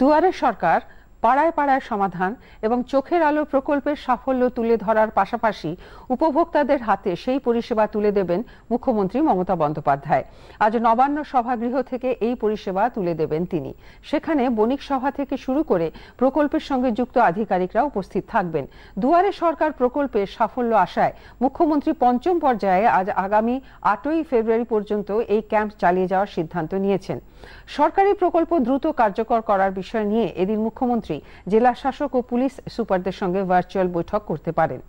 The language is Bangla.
দুয়ারে সরকার পাড়ায় পাড়ায় সমাধান এবং চোখের আলো প্রকল্পের সাফল্য তুলে ধরার পাশাপাশি উপভোক্তাদের হাতে সেই পরিষেবা তুলে দেবেন মুখ্যমন্ত্রী মমতা বন্দ্যোপাধ্যায় আজ নবান্ন সভাগৃহ থেকে এই পরিষেবা তুলে দেবেন তিনি সেখানে বণিক সভা থেকে শুরু করে প্রকল্পের সঙ্গে যুক্ত আধিকারিকরা উপস্থিত থাকবেন দুয়ারে সরকার প্রকল্পের সাফল্য আশায় মুখ্যমন্ত্রী পঞ্চম পর্যায়ে আজ আগামী আটই ফেব্রুয়ারি পর্যন্ত এই ক্যাম্প চালিয়ে যাওয়ার সিদ্ধান্ত নিয়েছেন সরকারি প্রকল্প দ্রুত কার্যকর করার বিষয় নিয়ে এদিন মুখ্যমন্ত্রী জেলা শাসক ও পুলিশ সুপারদের সঙ্গে ভার্চুয়াল বৈঠক করতে পারেন